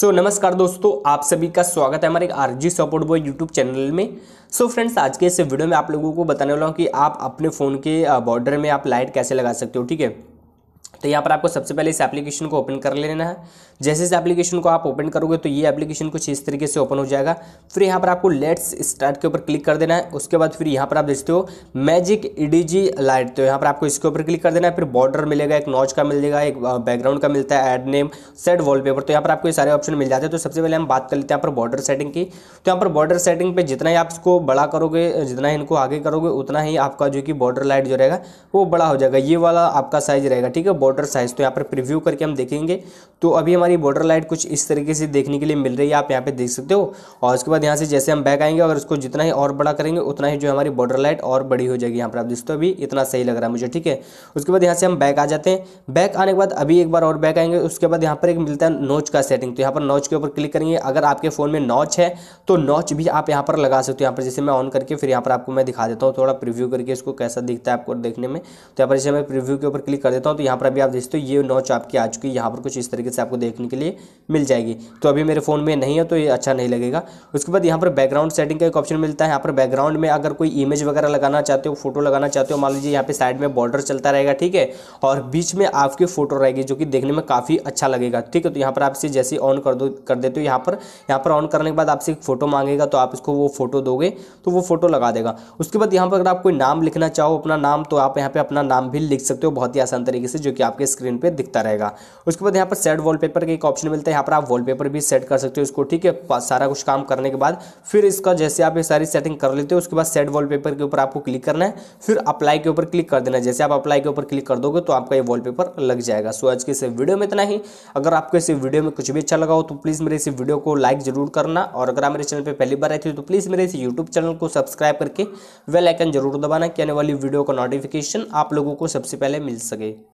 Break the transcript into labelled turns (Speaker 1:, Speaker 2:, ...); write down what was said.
Speaker 1: सो so, नमस्कार दोस्तों आप सभी का स्वागत है हमारे RG support boy YouTube channel में सो so, फ्रेंड्स आज के इस वीडियो में आप लोगों को बताने वाला हूँ कि आप अपने फ़ोन के बॉर्डर में आप लाइट कैसे लगा सकते हो ठीक है तो यहाँ पर आपको सबसे पहले इस एप्लीकेशन को ओपन कर लेना है जैसे इस एप्लीकेशन को आप ओपन करोगे तो ये एप्लीकेशन कुछ इस तरीके से ओपन हो जाएगा फिर यहाँ पर आपको लेट्स स्टार्ट के ऊपर क्लिक कर देना है उसके बाद फिर यहाँ पर आप देखते हो मैजिक ईडीजी लाइट तो यहाँ पर आपको इसके ऊपर क्लिक कर देना है फिर बॉर्डर मिलेगा एक नॉच का मिल जाएगा एक बैकग्राउंड का मिलता है एड नेम सेट वॉलपेपर तो यहाँ पर आपको ये सारे ऑप्शन मिल जाते हैं तो सबसे पहले हम बात कर लेते हैं यहाँ पर बॉर्डर सेटिंग की तो यहाँ पर बॉर्डर सेटिंग पर जितना ही आप इसको बड़ा करोगे जितना ही इनको आगे करोगे उतना ही आपका जो कि बॉर्डर लाइट जो रहेगा वो बड़ा हो जाएगा ये वाला आपका साइज रहेगा ठीक है देखिएगा बॉर्डर साइज़ तो यहाँ पर प्रिव्यू करके हम देखेंगे तो अभी हमारी बॉर्डर लाइट कुछ इस तरीके से देखने के लिए मिल रही है आप यहाँ पे देख सकते हो और उसके बाद यहाँ से जैसे हम बैक आएंगे अगर उसको जितना ही और बड़ा करेंगे उतना ही जो हमारी बॉर्डर लाइट और बड़ी हो जाएगी यहाँ पर आप देखते हो अभी इतना सही लग रहा है मुझे ठीक है उसके बाद यहाँ से हम बैक आ जाते हैं बैक आने के बाद अभी एक बार और बैक आएंगे उसके बाद यहाँ पर एक मिलता है नोच का सेटिंग तो यहाँ पर नोच के ऊपर क्लिक करेंगे अगर आपके फ़ोन में नोच है तो नोच भी आप यहाँ पर लगा सकते हो यहाँ पर जैसे मैं ऑन करके फिर यहाँ पर आपको मैं दिखा देता हूँ थोड़ा प्रिव्यू करके इसको कैसा दिखता है आपको देखने में तो यहाँ पर जैसे मैं प्रिव्यू के ऊपर क्लिक कर देता हूँ तो यहाँ पर अभी आप देख सकते हो ये नॉच आपकी आ चुकी है यहाँ पर कुछ इस तरीके से आपको देखने के लिए मिल जाएगी तो अभी मेरे फ़ोन में नहीं है तो ये अच्छा नहीं लगेगा उसके बाद यहाँ पर बैकग्राउंड सेटिंग का एक ऑप्शन मिलता है यहाँ पर बैकग्राउंड में अगर कोई इमेज वगैरह लगाना चाहते हो फोटो लगाना चाहते हो मान लीजिए यहाँ पर साइड में बॉर्डर चलता रहेगा ठीक है और बीच में आपकी फोटो रहेगी जो कि देखने में काफ़ी अच्छा लगेगा ठीक है तो यहाँ पर आप इसे जैसे ऑन कर दो कर देते हो यहाँ पर यहाँ पर ऑन करने के बाद आपसे एक फोटो मांगेगा तो आप इसको वो फोटो दोगे तो वो फोटो लगा देगा उसके बाद यहाँ पर अगर आप कोई नाम लिखना चाहो अपना नाम तो आप यहाँ पर अपना नाम भी लिख सकते हो बहुत ही आसान तरीके से जो जो कि आपके स्क्रीन पे दिखता रहेगा उसके बाद यहाँ पर सेट वॉलपेपर का एक ऑप्शन मिलता है यहाँ पर आप वॉलपेपर भी सेट कर सकते हो इसको ठीक है सारा कुछ काम करने के बाद फिर इसका जैसे आप ये सारी सेटिंग कर लेते हो उसके बाद सेट वॉल के ऊपर आपको क्लिक करना है फिर अप्लाई के ऊपर क्लिक कर देना जैसे आप अप्लाई के ऊपर क्लिक कर दोगे तो आपका ये वॉलपेपर लग जाएगा सो आज के इस वीडियो में इतना ही अगर आपको इस वीडियो में कुछ भी अच्छा लगा हो तो प्लीज़ मेरे इस वीडियो को लाइक जरूर करना और अगर आप मेरे चैनल पर पहली बार आए थे तो प्लीज़ मेरे इस यूट्यूब चैनल को सब्सक्राइब करके वेल आइकन जरूर दबाना कि आने वाली वीडियो का नोटिफिकेशन आप लोगों को सबसे पहले मिल सके